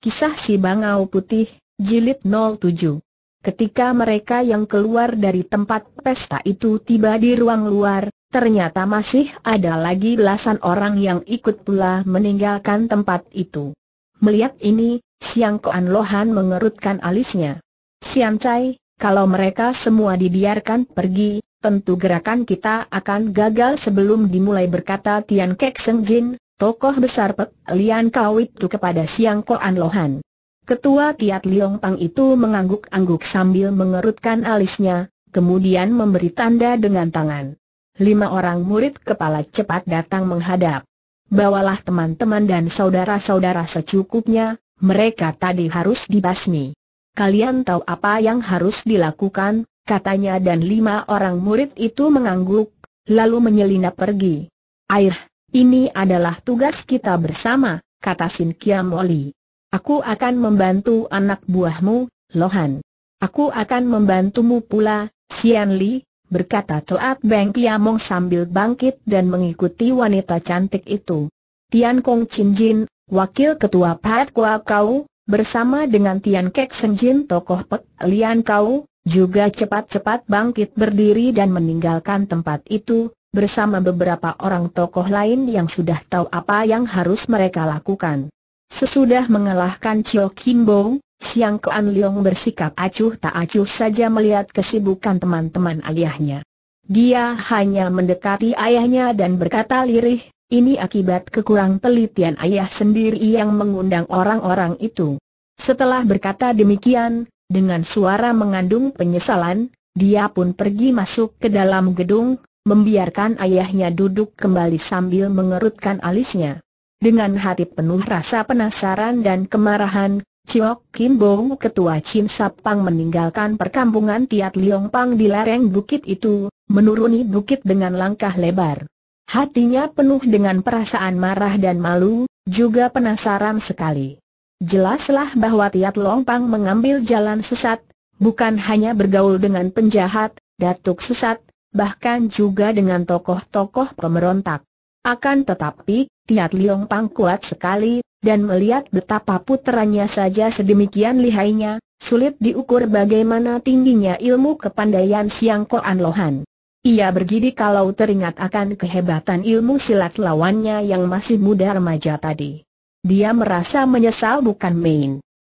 Kisah Si Bangau Putih, Jilid 07 Ketika mereka yang keluar dari tempat pesta itu tiba di ruang luar, ternyata masih ada lagi belasan orang yang ikut pula meninggalkan tempat itu. Melihat ini, Siang Koan Lohan mengerutkan alisnya. Siang Chai, kalau mereka semua dibiarkan pergi, tentu gerakan kita akan gagal sebelum dimulai berkata Tian Kek Seng Jin, tokoh besar Pek Lian Kau itu kepada Siang Koan Lohan. Ketua Kiat Liong Pang itu mengangguk-angguk sambil mengerutkan alisnya, kemudian memberi tanda dengan tangan. Lima orang murid kepala cepat datang menghadap. Bawalah teman-teman dan saudara-saudara secukupnya, mereka tadi harus dibasmi. Kalian tahu apa yang harus dilakukan, katanya dan lima orang murid itu mengangguk, lalu menyelinap pergi. Air, ini adalah tugas kita bersama, kata Sin Kiam Oli. Aku akan membantu anak buahmu, Lohan. Aku akan membantumu pula, Sian Li, berkata Toat Beng Kiamong sambil bangkit dan mengikuti wanita cantik itu. Tian Kong Chin Jin, Wakil Ketua Pat Kua Kau, bersama dengan Tian Kek Sen Jin tokoh Pek Lian Kau, juga cepat-cepat bangkit berdiri dan meninggalkan tempat itu, bersama beberapa orang tokoh lain yang sudah tahu apa yang harus mereka lakukan. Sesudah mengalahkan Chio Kim Bo, Siang Kean Leong bersikap acuh tak acuh saja melihat kesibukan teman-teman ayahnya. Dia hanya mendekati ayahnya dan berkata lirih, ini akibat kekurang pelitian ayah sendiri yang mengundang orang-orang itu. Setelah berkata demikian, dengan suara mengandung penyesalan, dia pun pergi masuk ke dalam gedung, membiarkan ayahnya duduk kembali sambil mengerutkan alisnya. Dengan hati penuh rasa penasaran dan kemarahan, Chiok Kim Bong ketua Chin Sapang meninggalkan perkampungan Tiat Liong Pang di lereng bukit itu, menuruni bukit dengan langkah lebar. Hatinya penuh dengan perasaan marah dan malu, juga penasaran sekali. Jelaslah bahwa Tiat Liong Pang mengambil jalan sesat, bukan hanya bergaul dengan penjahat, datuk sesat, bahkan juga dengan tokoh-tokoh pemberontak. Akan tetapi, Tiat Liong Pang kuat sekali, dan melihat betapa putranya saja sedemikian lihainya, sulit diukur bagaimana tingginya ilmu kepandaian Siang Koan Lohan. Ia bergidi kalau teringat akan kehebatan ilmu silat lawannya yang masih muda remaja tadi. Dia merasa menyesal bukan main.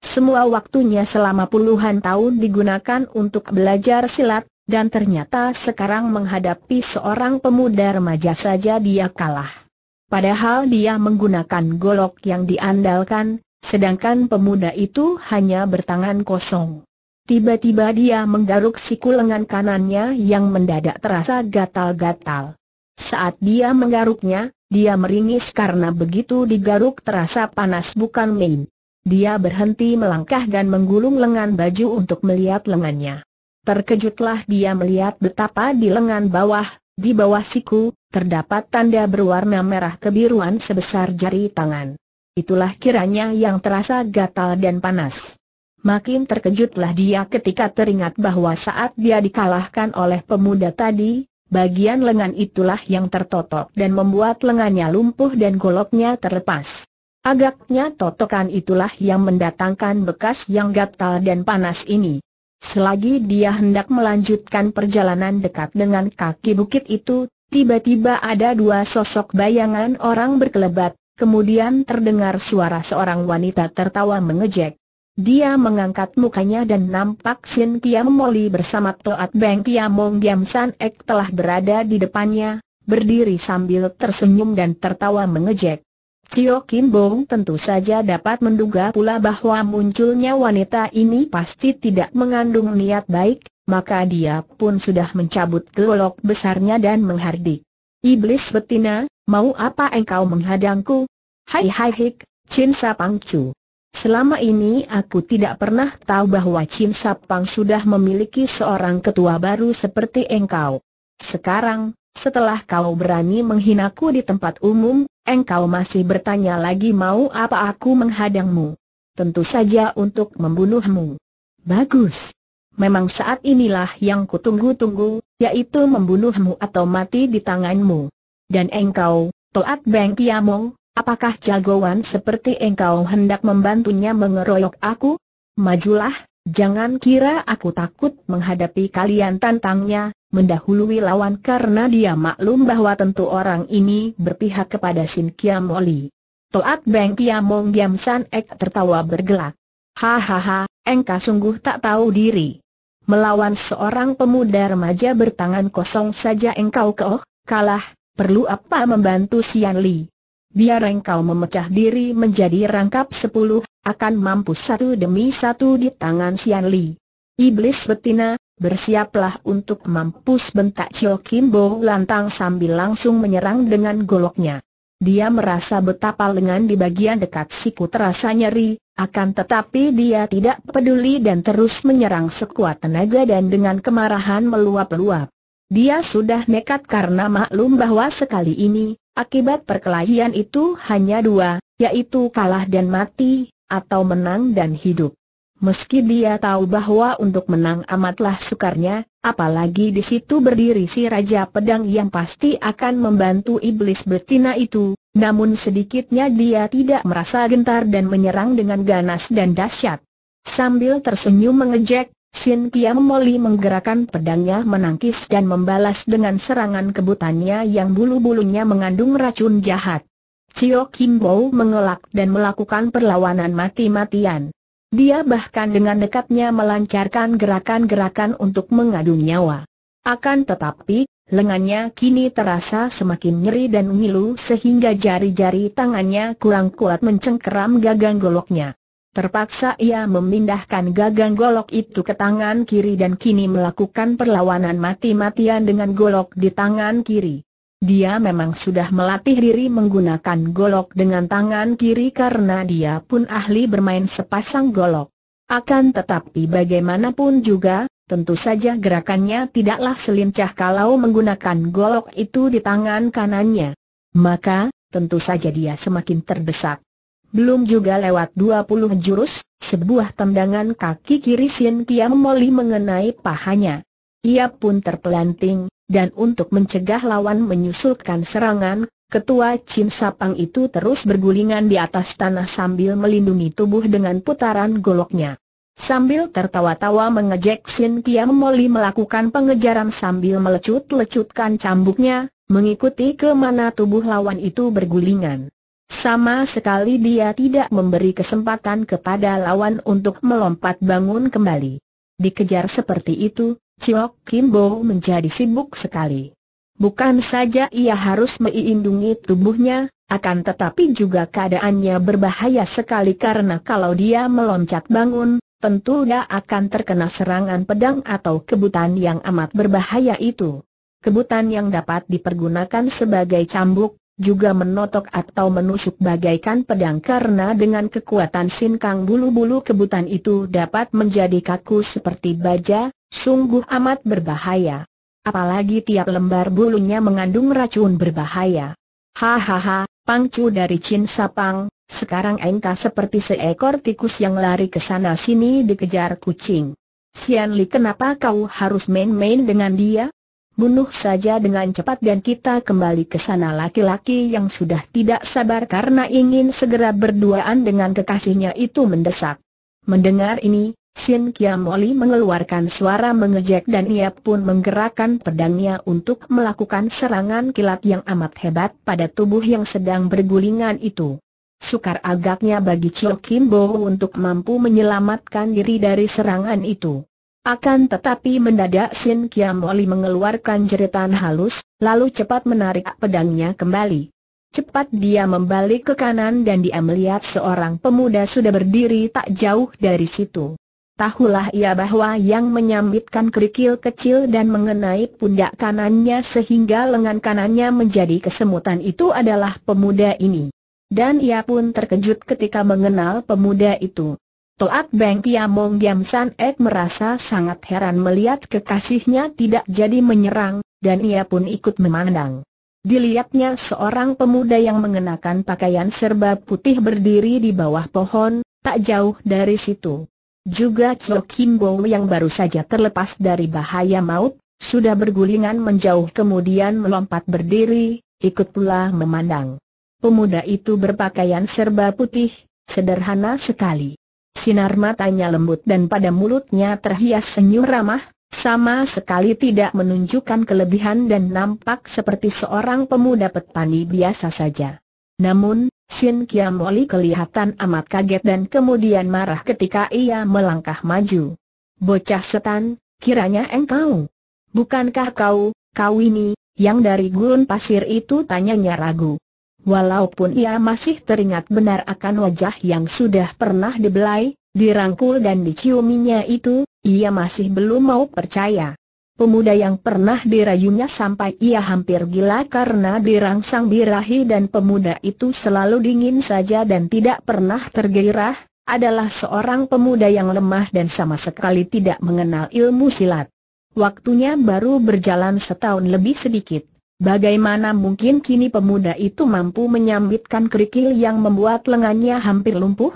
Semua waktunya selama puluhan tahun digunakan untuk belajar silat, dan ternyata sekarang menghadapi seorang pemuda remaja saja dia kalah. Padahal dia menggunakan golok yang diandalkan, sedangkan pemuda itu hanya bertangan kosong. Tiba-tiba dia menggaruk siku lengan kanannya yang mendadak terasa gatal-gatal. Saat dia menggaruknya, dia meringis karena begitu digaruk terasa panas bukan main. Dia berhenti melangkah dan menggulung lengan baju untuk melihat lengannya. Terkejutlah dia melihat betapa di lengan bawah, di bawah siku, terdapat tanda berwarna merah kebiruan sebesar jari tangan. Itulah kiranya yang terasa gatal dan panas. Makin terkejutlah dia ketika teringat bahwa saat dia dikalahkan oleh pemuda tadi, bagian lengan itulah yang tertotok dan membuat lengannya lumpuh dan goloknya terlepas. Agaknya totokan itulah yang mendatangkan bekas yang gatal dan panas ini. Selagi dia hendak melanjutkan perjalanan dekat dengan kaki bukit itu, tiba-tiba ada dua sosok bayangan orang berkelebat, kemudian terdengar suara seorang wanita tertawa mengejek. Dia mengangkat mukanya dan nampak Sin Tiam Moli bersama Toat Beng Tiam Mong Giam San Ek telah berada di depannya, berdiri sambil tersenyum dan tertawa mengejek. Cio Kim Bong tentu saja dapat menduga pula bahwa munculnya wanita ini pasti tidak mengandung niat baik, maka dia pun sudah mencabut gelok besarnya dan menghardik. Iblis betina, mau apa engkau menghadangku? Hai hai hik, Chin Sapang Chu. Selama ini aku tidak pernah tahu bahwa Chin Sapang sudah memiliki seorang ketua baru seperti engkau. Sekarang, setelah kau berani menghinaku di tempat umum, Engkau masih bertanya lagi mau apa aku menghadangmu? Tentu saja untuk membunuhmu. Bagus. Memang saat inilah yang kutunggu-tunggu, yaitu membunuhmu atau mati di tanganmu. Dan engkau, Toat Beng apakah jagoan seperti engkau hendak membantunya mengeroyok aku? Majulah, Jangan kira aku takut menghadapi kalian tantangnya, mendahului lawan karena dia maklum bahwa tentu orang ini berpihak kepada Sin Kiam Oli. Toat Beng Mong Giam San Ek tertawa bergelak. Hahaha, engkau sungguh tak tahu diri. Melawan seorang pemuda remaja bertangan kosong saja engkau keoh, kalah, perlu apa membantu Sian Li? biar engkau memecah diri menjadi rangkap sepuluh, akan mampu satu demi satu di tangan Sian Li. Iblis betina, bersiaplah untuk mampus bentak Chio Kim Bo lantang sambil langsung menyerang dengan goloknya. Dia merasa betapa lengan di bagian dekat siku terasa nyeri, akan tetapi dia tidak peduli dan terus menyerang sekuat tenaga dan dengan kemarahan meluap-luap. Dia sudah nekat karena maklum bahwa sekali ini, akibat perkelahian itu hanya dua, yaitu kalah dan mati, atau menang dan hidup. Meski dia tahu bahwa untuk menang amatlah sukarnya, apalagi di situ berdiri si Raja Pedang yang pasti akan membantu iblis betina itu, namun sedikitnya dia tidak merasa gentar dan menyerang dengan ganas dan dahsyat. Sambil tersenyum mengejek, Sin Piam Moli menggerakkan pedangnya menangkis dan membalas dengan serangan kebutannya yang bulu-bulunya mengandung racun jahat. Cio Kim Bow mengelak dan melakukan perlawanan mati-matian. Dia bahkan dengan dekatnya melancarkan gerakan-gerakan untuk mengadu nyawa. Akan tetapi, lengannya kini terasa semakin nyeri dan ngilu sehingga jari-jari tangannya kurang kuat mencengkeram gagang goloknya. Terpaksa ia memindahkan gagang golok itu ke tangan kiri dan kini melakukan perlawanan mati-matian dengan golok di tangan kiri. Dia memang sudah melatih diri menggunakan golok dengan tangan kiri karena dia pun ahli bermain sepasang golok. Akan tetapi bagaimanapun juga, tentu saja gerakannya tidaklah selincah kalau menggunakan golok itu di tangan kanannya. Maka, tentu saja dia semakin terdesak. Belum juga lewat 20 jurus, sebuah tendangan kaki kiri Sin Kiam Moli mengenai pahanya. Ia pun terpelanting, dan untuk mencegah lawan menyusulkan serangan, ketua Chin Sapang itu terus bergulingan di atas tanah sambil melindungi tubuh dengan putaran goloknya. Sambil tertawa-tawa mengejek Sin Kiam Moli melakukan pengejaran sambil melecut-lecutkan cambuknya, mengikuti ke mana tubuh lawan itu bergulingan. Sama sekali dia tidak memberi kesempatan kepada lawan untuk melompat bangun kembali. Dikejar seperti itu, Chiok Kimbo menjadi sibuk sekali. Bukan saja ia harus melindungi tubuhnya, akan tetapi juga keadaannya berbahaya sekali karena kalau dia meloncat bangun, tentu dia akan terkena serangan pedang atau kebutan yang amat berbahaya itu. Kebutan yang dapat dipergunakan sebagai cambuk, juga menotok atau menusuk bagaikan pedang karena dengan kekuatan sinkang bulu-bulu kebutan itu dapat menjadi kaku seperti baja, sungguh amat berbahaya. Apalagi tiap lembar bulunya mengandung racun berbahaya. Hahaha, pangcu dari Chin Sapang, sekarang engkau seperti seekor tikus yang lari ke sana sini dikejar kucing. Sian Li kenapa kau harus main-main dengan dia? bunuh saja dengan cepat dan kita kembali ke sana laki-laki yang sudah tidak sabar karena ingin segera berduaan dengan kekasihnya itu mendesak. Mendengar ini, Sin Kiamoli mengeluarkan suara mengejek dan ia pun menggerakkan pedangnya untuk melakukan serangan kilat yang amat hebat pada tubuh yang sedang bergulingan itu. Sukar agaknya bagi Kim Kimbo untuk mampu menyelamatkan diri dari serangan itu. Akan tetapi mendadak Sin Kiam Oli mengeluarkan jeritan halus, lalu cepat menarik pedangnya kembali. Cepat dia membalik ke kanan dan dia melihat seorang pemuda sudah berdiri tak jauh dari situ. Tahulah ia bahwa yang menyambitkan kerikil kecil dan mengenai pundak kanannya sehingga lengan kanannya menjadi kesemutan itu adalah pemuda ini. Dan ia pun terkejut ketika mengenal pemuda itu. Toat Beng Piamong Giam San Ek merasa sangat heran melihat kekasihnya tidak jadi menyerang, dan ia pun ikut memandang. Dilihatnya seorang pemuda yang mengenakan pakaian serba putih berdiri di bawah pohon, tak jauh dari situ. Juga Cho Kim Bo yang baru saja terlepas dari bahaya maut, sudah bergulingan menjauh kemudian melompat berdiri, ikut pula memandang. Pemuda itu berpakaian serba putih, sederhana sekali. Sinar matanya lembut dan pada mulutnya terhias senyum ramah, sama sekali tidak menunjukkan kelebihan dan nampak seperti seorang pemuda petani biasa saja. Namun, Sin Kiamoli kelihatan amat kaget dan kemudian marah ketika ia melangkah maju. Bocah setan, kiranya engkau. Bukankah kau, kau ini, yang dari gurun pasir itu tanyanya ragu. Walaupun ia masih teringat benar akan wajah yang sudah pernah dibelai, dirangkul dan diciuminya itu, ia masih belum mau percaya. Pemuda yang pernah dirayunya sampai ia hampir gila karena dirangsang birahi dan pemuda itu selalu dingin saja dan tidak pernah tergairah, adalah seorang pemuda yang lemah dan sama sekali tidak mengenal ilmu silat. Waktunya baru berjalan setahun lebih sedikit. Bagaimana mungkin kini pemuda itu mampu menyambitkan kerikil yang membuat lengannya hampir lumpuh?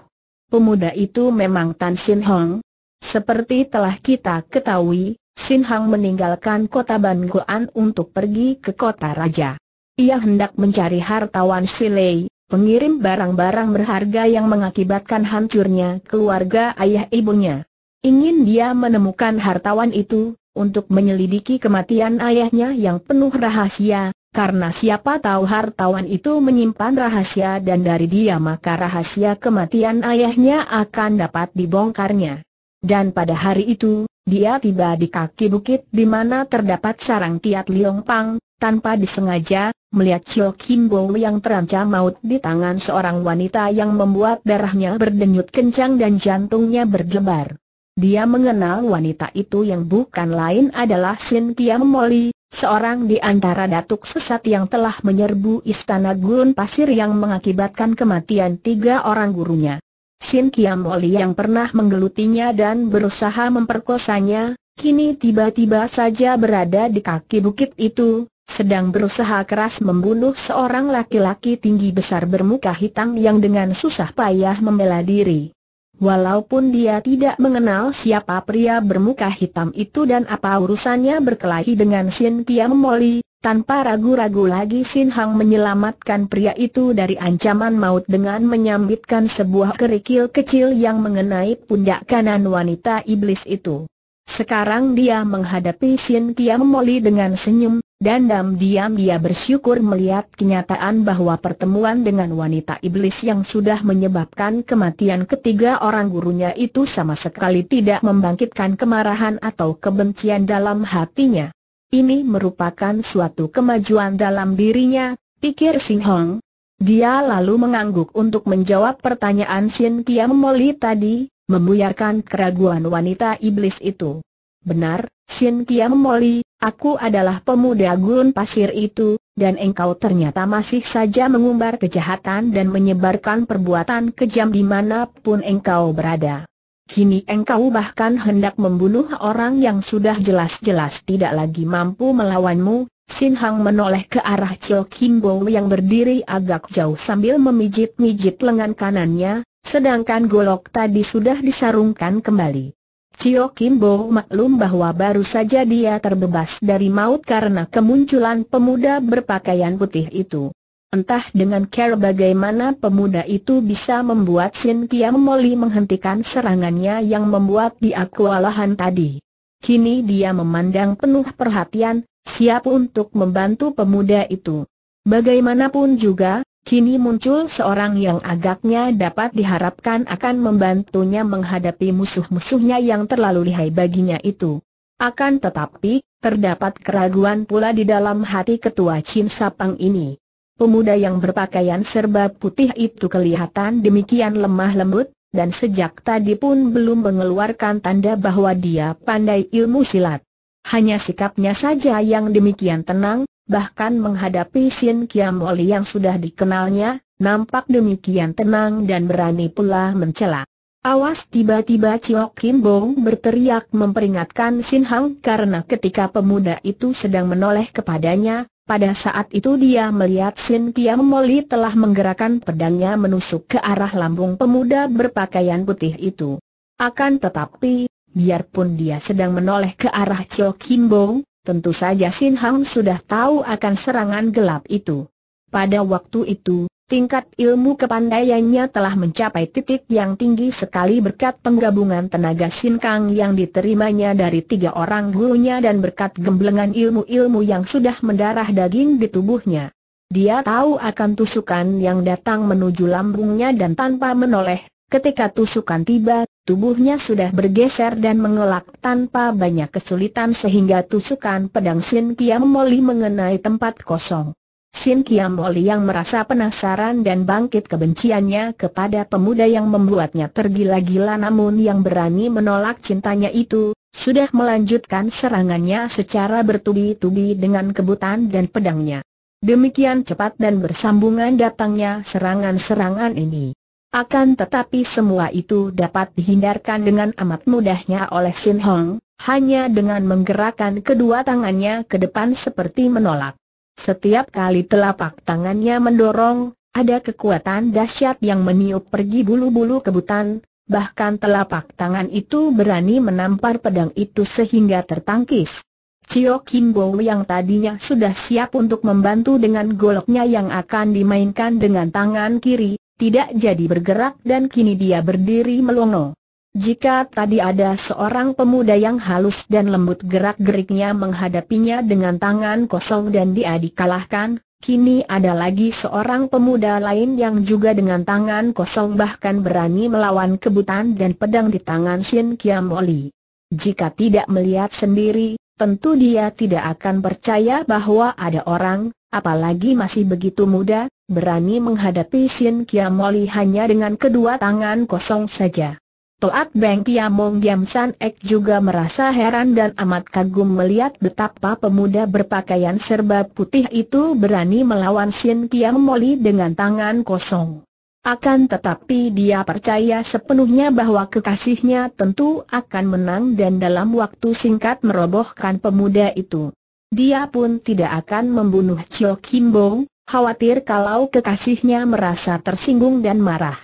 Pemuda itu memang Tan Sin Hong. Seperti telah kita ketahui, Sin Hong meninggalkan kota Ban Goan untuk pergi ke kota raja. Ia hendak mencari hartawan Silei, pengirim barang-barang berharga yang mengakibatkan hancurnya keluarga ayah ibunya. Ingin dia menemukan hartawan itu, untuk menyelidiki kematian ayahnya yang penuh rahasia, karena siapa tahu hartawan itu menyimpan rahasia dan dari dia maka rahasia kematian ayahnya akan dapat dibongkarnya. Dan pada hari itu, dia tiba di kaki bukit di mana terdapat sarang Tiat Liong Pang, tanpa disengaja, melihat Chio Kim Bo yang terancam maut di tangan seorang wanita yang membuat darahnya berdenyut kencang dan jantungnya berdebar. Dia mengenal wanita itu yang bukan lain adalah Sin Tiam Moli, seorang di antara datuk sesat yang telah menyerbu istana gurun pasir yang mengakibatkan kematian tiga orang gurunya. Sin Kiam Moli yang pernah menggelutinya dan berusaha memperkosanya, kini tiba-tiba saja berada di kaki bukit itu, sedang berusaha keras membunuh seorang laki-laki tinggi besar bermuka hitam yang dengan susah payah membela diri. Walaupun dia tidak mengenal siapa pria bermuka hitam itu dan apa urusannya berkelahi dengan Sin Tiam Moli, tanpa ragu-ragu lagi Sin Hang menyelamatkan pria itu dari ancaman maut dengan menyambitkan sebuah kerikil kecil yang mengenai pundak kanan wanita iblis itu. Sekarang dia menghadapi Sin Tiam Moli dengan senyum, dan diam-diam dia bersyukur melihat kenyataan bahwa pertemuan dengan wanita iblis yang sudah menyebabkan kematian ketiga orang gurunya itu sama sekali tidak membangkitkan kemarahan atau kebencian dalam hatinya. Ini merupakan suatu kemajuan dalam dirinya, pikir Sin Hong. Dia lalu mengangguk untuk menjawab pertanyaan Sin Kia Moli tadi, membuyarkan keraguan wanita iblis itu. Benar, Sin Kiam Moli, aku adalah pemuda gurun pasir itu, dan engkau ternyata masih saja mengumbar kejahatan dan menyebarkan perbuatan kejam dimanapun engkau berada. Kini engkau bahkan hendak membunuh orang yang sudah jelas-jelas tidak lagi mampu melawanmu. Sin Hang menoleh ke arah Chil Kim Bo yang berdiri agak jauh sambil memijit-mijit lengan kanannya, sedangkan golok tadi sudah disarungkan kembali. Cio Kimbo maklum bahwa baru saja dia terbebas dari maut karena kemunculan pemuda berpakaian putih itu. Entah dengan care bagaimana pemuda itu bisa membuat Sin Kiam Moli menghentikan serangannya yang membuat dia kewalahan tadi. Kini dia memandang penuh perhatian, siap untuk membantu pemuda itu. Bagaimanapun juga, Kini muncul seorang yang agaknya dapat diharapkan akan membantunya menghadapi musuh-musuhnya yang terlalu lihai baginya itu. Akan tetapi, terdapat keraguan pula di dalam hati ketua Chin Sapang ini. Pemuda yang berpakaian serba putih itu kelihatan demikian lemah lembut, dan sejak tadi pun belum mengeluarkan tanda bahwa dia pandai ilmu silat. Hanya sikapnya saja yang demikian tenang, bahkan menghadapi Sin Kiamoli yang sudah dikenalnya, nampak demikian tenang dan berani pula mencela. Awas tiba-tiba Chiok Kim Bong berteriak memperingatkan Sin Hang karena ketika pemuda itu sedang menoleh kepadanya, pada saat itu dia melihat Sin Kiam Moli telah menggerakkan pedangnya menusuk ke arah lambung pemuda berpakaian putih itu. Akan tetapi, biarpun dia sedang menoleh ke arah Chiok Kim Bong, Tentu saja Sin Hang sudah tahu akan serangan gelap itu. Pada waktu itu, tingkat ilmu kepandaiannya telah mencapai titik yang tinggi sekali berkat penggabungan tenaga Sin Kang yang diterimanya dari tiga orang gurunya dan berkat gemblengan ilmu-ilmu yang sudah mendarah daging di tubuhnya. Dia tahu akan tusukan yang datang menuju lambungnya dan tanpa menoleh, Ketika tusukan tiba, tubuhnya sudah bergeser dan mengelak tanpa banyak kesulitan sehingga tusukan pedang Sin Kiam Moli mengenai tempat kosong. Sin Kiam Moli yang merasa penasaran dan bangkit kebenciannya kepada pemuda yang membuatnya tergila-gila namun yang berani menolak cintanya itu, sudah melanjutkan serangannya secara bertubi-tubi dengan kebutan dan pedangnya. Demikian cepat dan bersambungan datangnya serangan-serangan ini. Akan tetapi semua itu dapat dihindarkan dengan amat mudahnya oleh Sin Hong, hanya dengan menggerakkan kedua tangannya ke depan seperti menolak. Setiap kali telapak tangannya mendorong, ada kekuatan dahsyat yang meniup pergi bulu-bulu kebutan, bahkan telapak tangan itu berani menampar pedang itu sehingga tertangkis. Cio Kim Bo yang tadinya sudah siap untuk membantu dengan goloknya yang akan dimainkan dengan tangan kiri, tidak jadi bergerak dan kini dia berdiri melongo. Jika tadi ada seorang pemuda yang halus dan lembut gerak-geriknya menghadapinya dengan tangan kosong dan dia dikalahkan, kini ada lagi seorang pemuda lain yang juga dengan tangan kosong bahkan berani melawan kebutan dan pedang di tangan Shin Kiam Oli. Jika tidak melihat sendiri, tentu dia tidak akan percaya bahwa ada orang, apalagi masih begitu muda, berani menghadapi Sin Kiamoli hanya dengan kedua tangan kosong saja. Toat Beng Tiamong Giam San Ek juga merasa heran dan amat kagum melihat betapa pemuda berpakaian serba putih itu berani melawan Sin Kiam Moli dengan tangan kosong. Akan tetapi dia percaya sepenuhnya bahwa kekasihnya tentu akan menang dan dalam waktu singkat merobohkan pemuda itu dia pun tidak akan membunuh Chio Kim Bo, khawatir kalau kekasihnya merasa tersinggung dan marah.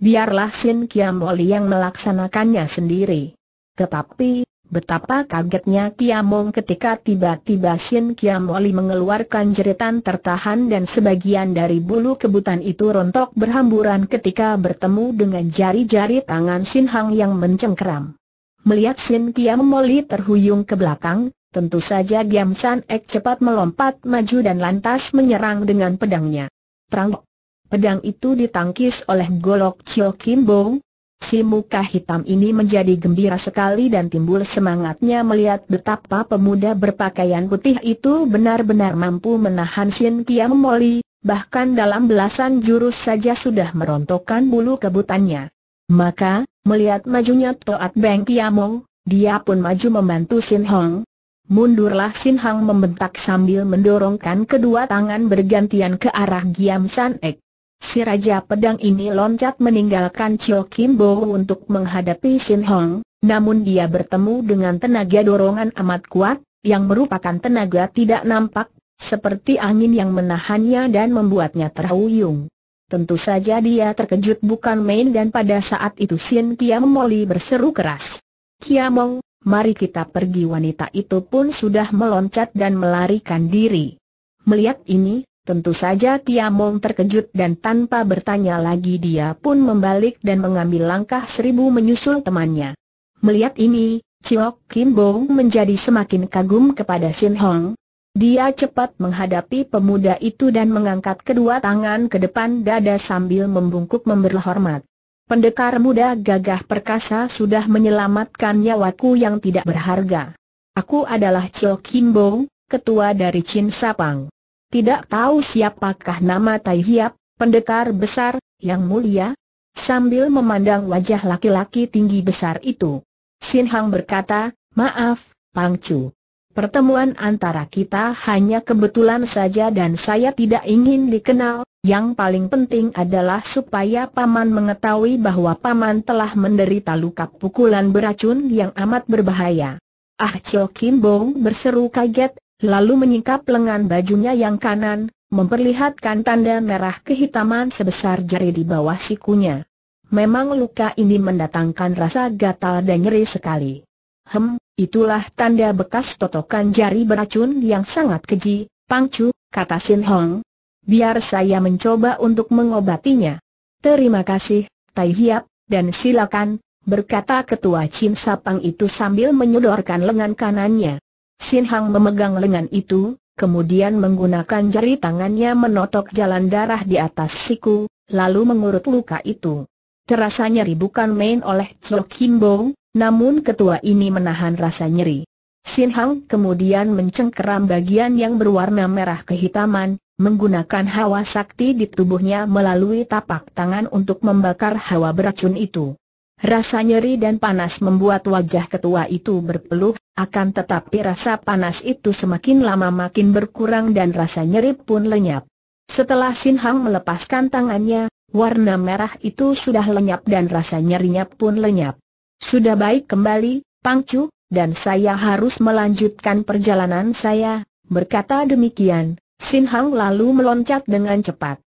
Biarlah Sin Kiam Oli yang melaksanakannya sendiri. Tetapi, betapa kagetnya Kiamong ketika tiba-tiba Sin Kiam Oli mengeluarkan jeritan tertahan dan sebagian dari bulu kebutan itu rontok berhamburan ketika bertemu dengan jari-jari tangan Sin Hang yang mencengkeram. Melihat Sin Kiam Moli terhuyung ke belakang, Tentu saja Giam San Ek cepat melompat maju dan lantas menyerang dengan pedangnya. Prang! Pedang itu ditangkis oleh Golok Chio Kim Bong. Si muka hitam ini menjadi gembira sekali dan timbul semangatnya melihat betapa pemuda berpakaian putih itu benar-benar mampu menahan Sin Kiam Moli, bahkan dalam belasan jurus saja sudah merontokkan bulu kebutannya. Maka, melihat majunya Toat Beng Kiamong, dia pun maju membantu Sin Hong, Mundurlah Sin Hang membentak sambil mendorongkan kedua tangan bergantian ke arah Giam San Ek. Si Raja Pedang ini loncat meninggalkan Chio Kim Bo untuk menghadapi Sin Hong, namun dia bertemu dengan tenaga dorongan amat kuat, yang merupakan tenaga tidak nampak, seperti angin yang menahannya dan membuatnya terhuyung. Tentu saja dia terkejut bukan main dan pada saat itu Sin Kiam Moli berseru keras. Kiamong, mari kita pergi wanita itu pun sudah meloncat dan melarikan diri. Melihat ini, tentu saja Tiamong terkejut dan tanpa bertanya lagi dia pun membalik dan mengambil langkah seribu menyusul temannya. Melihat ini, Chiok Kim Bong menjadi semakin kagum kepada Sin Hong, dia cepat menghadapi pemuda itu dan mengangkat kedua tangan ke depan dada sambil membungkuk memberi hormat. Pendekar muda gagah perkasa sudah menyelamatkan nyawaku yang tidak berharga. Aku adalah Chil Kim Bo, ketua dari Chin Sapang. Tidak tahu siapakah nama Tai Hiap, pendekar besar, yang mulia? Sambil memandang wajah laki-laki tinggi besar itu. Sin Hang berkata, maaf, Pang Chu. Pertemuan antara kita hanya kebetulan saja dan saya tidak ingin dikenal, yang paling penting adalah supaya Paman mengetahui bahwa Paman telah menderita luka pukulan beracun yang amat berbahaya. Ah Chio Kim Bong berseru kaget, lalu menyingkap lengan bajunya yang kanan, memperlihatkan tanda merah kehitaman sebesar jari di bawah sikunya. Memang luka ini mendatangkan rasa gatal dan nyeri sekali. Hem, Itulah tanda bekas totokan jari beracun yang sangat keji, Pangcu, kata Sin Hong. Biar saya mencoba untuk mengobatinya. Terima kasih, Tai Hiap, dan silakan, berkata ketua Chin Sapang itu sambil menyodorkan lengan kanannya. Sin Hong memegang lengan itu, kemudian menggunakan jari tangannya menotok jalan darah di atas siku, lalu mengurut luka itu. Terasa nyeri bukan main oleh Chok Bong, namun ketua ini menahan rasa nyeri. Sin Hang kemudian mencengkeram bagian yang berwarna merah kehitaman, menggunakan hawa sakti di tubuhnya melalui tapak tangan untuk membakar hawa beracun itu. Rasa nyeri dan panas membuat wajah ketua itu berpeluh, akan tetapi rasa panas itu semakin lama makin berkurang dan rasa nyeri pun lenyap. Setelah Sin Hang melepaskan tangannya, warna merah itu sudah lenyap dan rasa nyerinya pun lenyap. Sudah baik kembali, Pangcu, dan saya harus melanjutkan perjalanan saya, berkata demikian, Sin Hang lalu meloncat dengan cepat.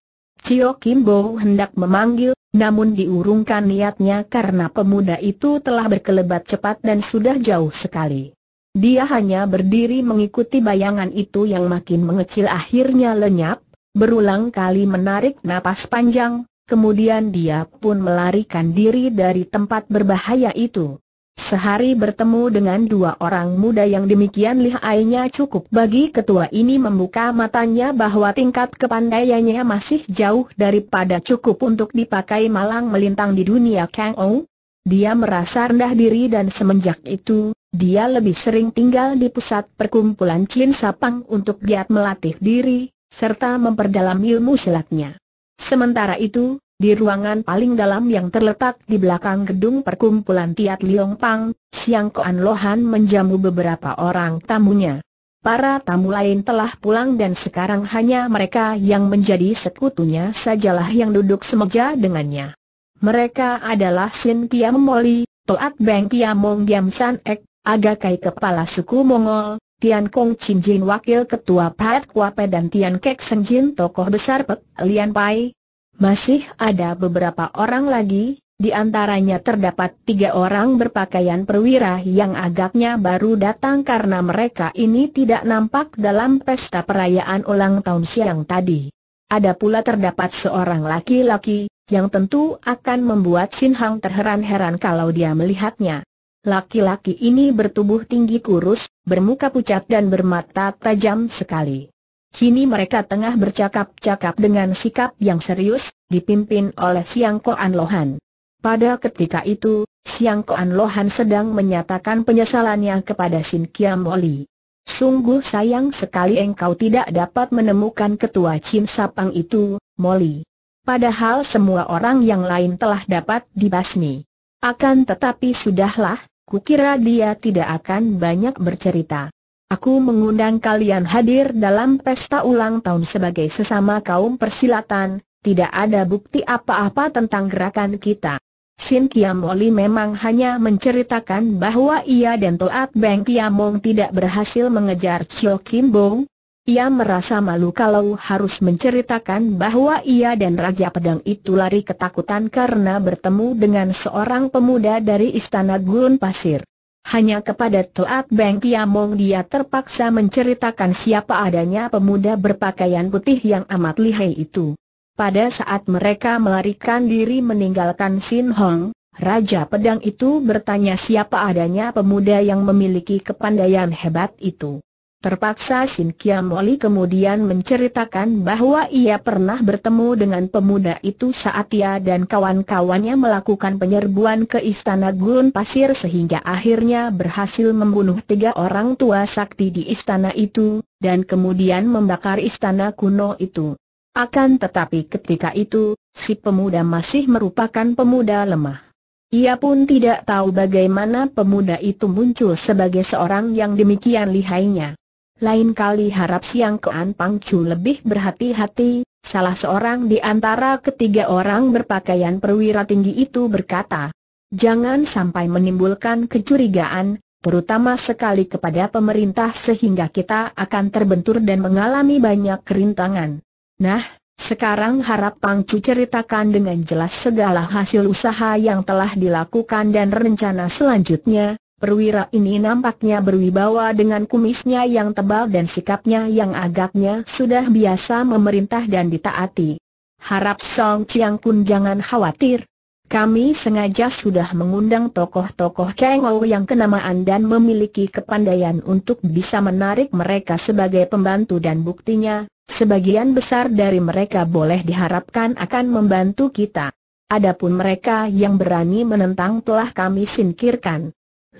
Cio Kim Bo hendak memanggil, namun diurungkan niatnya karena pemuda itu telah berkelebat cepat dan sudah jauh sekali. Dia hanya berdiri mengikuti bayangan itu yang makin mengecil akhirnya lenyap, berulang kali menarik napas panjang, Kemudian dia pun melarikan diri dari tempat berbahaya itu. Sehari bertemu dengan dua orang muda yang demikian lihainya cukup bagi ketua ini membuka matanya bahwa tingkat kepandaiannya masih jauh daripada cukup untuk dipakai malang melintang di dunia Kang Ou. Dia merasa rendah diri dan semenjak itu, dia lebih sering tinggal di pusat perkumpulan Chin Sapang untuk giat melatih diri, serta memperdalam ilmu silatnya. Sementara itu, di ruangan paling dalam yang terletak di belakang gedung perkumpulan Tiat Liong Pang, Siang Koan Lohan menjamu beberapa orang tamunya. Para tamu lain telah pulang dan sekarang hanya mereka yang menjadi sekutunya sajalah yang duduk semeja dengannya. Mereka adalah Sin Kiam Moli, Toat Beng Kiam Mong Giam San Ek, Agakai Kepala Suku Mongol, Tian Kong Chin Jin Wakil Ketua Pat Kuape dan Tian Kek Seng Jin Tokoh Besar Pek Lian Pai. Masih ada beberapa orang lagi, di antaranya terdapat tiga orang berpakaian perwira yang agaknya baru datang karena mereka ini tidak nampak dalam pesta perayaan ulang tahun siang tadi. Ada pula terdapat seorang laki-laki, yang tentu akan membuat Sin Hang terheran-heran kalau dia melihatnya. Laki-laki ini bertubuh tinggi kurus, bermuka pucat dan bermata tajam sekali. Kini mereka tengah bercakap-cakap dengan sikap yang serius, dipimpin oleh Siang Koan Lohan. Pada ketika itu, Siang Koan Lohan sedang menyatakan penyesalannya kepada Sin Kiam Oli. Sungguh sayang sekali engkau tidak dapat menemukan ketua Chin Sapang itu, Molly. Padahal semua orang yang lain telah dapat dibasmi. Akan tetapi sudahlah, Kukira dia tidak akan banyak bercerita. Aku mengundang kalian hadir dalam pesta ulang tahun sebagai sesama kaum persilatan, tidak ada bukti apa-apa tentang gerakan kita. Sin Kiamoli memang hanya menceritakan bahwa ia dan Toat Beng Kiamong tidak berhasil mengejar Chio Kim Bong, ia merasa malu kalau harus menceritakan bahwa ia dan Raja Pedang itu lari ketakutan karena bertemu dengan seorang pemuda dari Istana Gurun Pasir. Hanya kepada Toat Beng Kiamong dia terpaksa menceritakan siapa adanya pemuda berpakaian putih yang amat lihai itu. Pada saat mereka melarikan diri meninggalkan Sin Hong, Raja Pedang itu bertanya siapa adanya pemuda yang memiliki kepandaian hebat itu. Terpaksa Sin Kiam Oli kemudian menceritakan bahwa ia pernah bertemu dengan pemuda itu saat ia dan kawan-kawannya melakukan penyerbuan ke Istana Gurun Pasir sehingga akhirnya berhasil membunuh tiga orang tua sakti di istana itu, dan kemudian membakar istana kuno itu. Akan tetapi ketika itu, si pemuda masih merupakan pemuda lemah. Ia pun tidak tahu bagaimana pemuda itu muncul sebagai seorang yang demikian lihainya. Lain kali harap siang Kean Pangcu lebih berhati-hati, salah seorang di antara ketiga orang berpakaian perwira tinggi itu berkata. Jangan sampai menimbulkan kecurigaan, terutama sekali kepada pemerintah sehingga kita akan terbentur dan mengalami banyak kerintangan. Nah, sekarang harap Pangcu ceritakan dengan jelas segala hasil usaha yang telah dilakukan dan rencana selanjutnya, Perwira ini nampaknya berwibawa dengan kumisnya yang tebal dan sikapnya yang agaknya sudah biasa memerintah dan ditaati. Harap Song Chiang pun jangan khawatir. Kami sengaja sudah mengundang tokoh-tokoh Kengou yang kenamaan dan memiliki kepandaian untuk bisa menarik mereka sebagai pembantu dan buktinya, sebagian besar dari mereka boleh diharapkan akan membantu kita. Adapun mereka yang berani menentang telah kami singkirkan.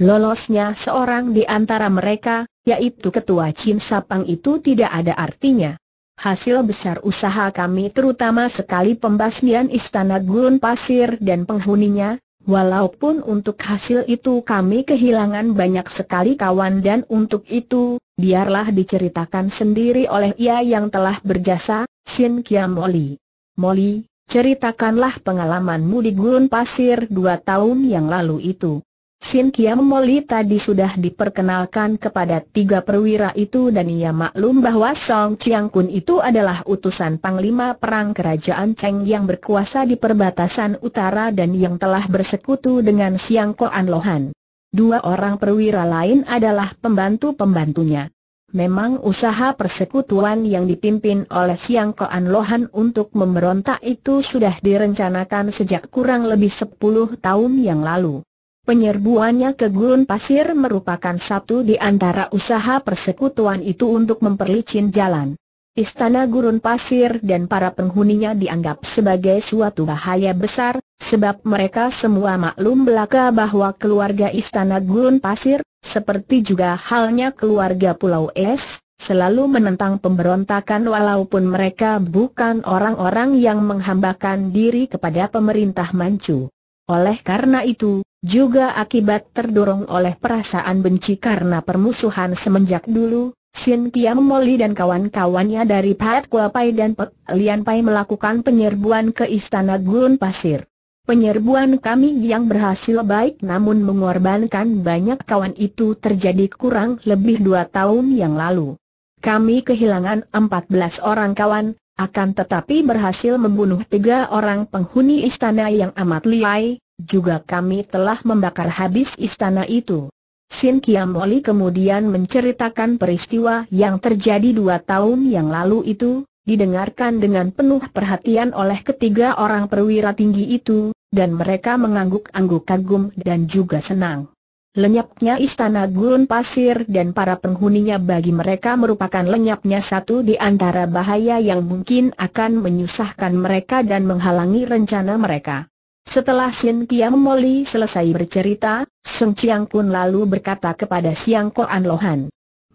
Lolosnya seorang di antara mereka, yaitu Ketua Chin Sapang itu tidak ada artinya. Hasil besar usaha kami terutama sekali pembasmian Istana Gurun Pasir dan penghuninya, walaupun untuk hasil itu kami kehilangan banyak sekali kawan dan untuk itu, biarlah diceritakan sendiri oleh ia yang telah berjasa, Sin Kiam Moli. Moli, ceritakanlah pengalamanmu di Gurun Pasir dua tahun yang lalu itu. Sin Kiam Moli tadi sudah diperkenalkan kepada tiga perwira itu dan ia maklum bahwa Song Chiang Kun itu adalah utusan Panglima Perang Kerajaan Cheng yang berkuasa di perbatasan utara dan yang telah bersekutu dengan Siang Koan Lohan. Dua orang perwira lain adalah pembantu-pembantunya. Memang usaha persekutuan yang dipimpin oleh Siang Koan Lohan untuk memberontak itu sudah direncanakan sejak kurang lebih 10 tahun yang lalu. Penyerbuannya ke gurun pasir merupakan satu di antara usaha persekutuan itu untuk memperlicin jalan. Istana gurun pasir dan para penghuninya dianggap sebagai suatu bahaya besar, sebab mereka semua maklum belaka bahwa keluarga istana gurun pasir, seperti juga halnya keluarga Pulau Es, selalu menentang pemberontakan walaupun mereka bukan orang-orang yang menghambakan diri kepada pemerintah Manchu. Oleh karena itu, juga akibat terdorong oleh perasaan benci karena permusuhan semenjak dulu, Sin Kiam Moli dan kawan-kawannya dari Pat Kua dan Pek Lian Pai melakukan penyerbuan ke Istana Gurun Pasir. Penyerbuan kami yang berhasil baik namun mengorbankan banyak kawan itu terjadi kurang lebih dua tahun yang lalu. Kami kehilangan 14 orang kawan, akan tetapi berhasil membunuh tiga orang penghuni istana yang amat liai, juga kami telah membakar habis istana itu. Sin Kiam Oli kemudian menceritakan peristiwa yang terjadi dua tahun yang lalu itu, didengarkan dengan penuh perhatian oleh ketiga orang perwira tinggi itu, dan mereka mengangguk-angguk kagum dan juga senang. Lenyapnya istana gurun pasir dan para penghuninya bagi mereka merupakan lenyapnya satu di antara bahaya yang mungkin akan menyusahkan mereka dan menghalangi rencana mereka. Setelah Sin Kiam Moli selesai bercerita, Seng Chiang Kun lalu berkata kepada Siang An Lohan.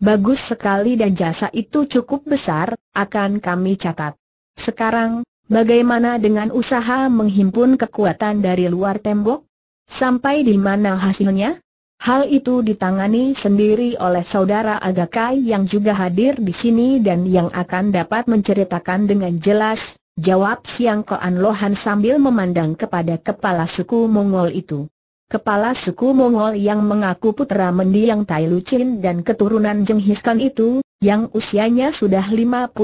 Bagus sekali dan jasa itu cukup besar, akan kami catat. Sekarang, bagaimana dengan usaha menghimpun kekuatan dari luar tembok? Sampai di mana hasilnya? Hal itu ditangani sendiri oleh saudara Agakai yang juga hadir di sini dan yang akan dapat menceritakan dengan jelas Jawab Siang Koan Lohan sambil memandang kepada kepala suku Mongol itu. Kepala suku Mongol yang mengaku putra mendiang Tai Lucin dan keturunan Jenghis Khan itu, yang usianya sudah 53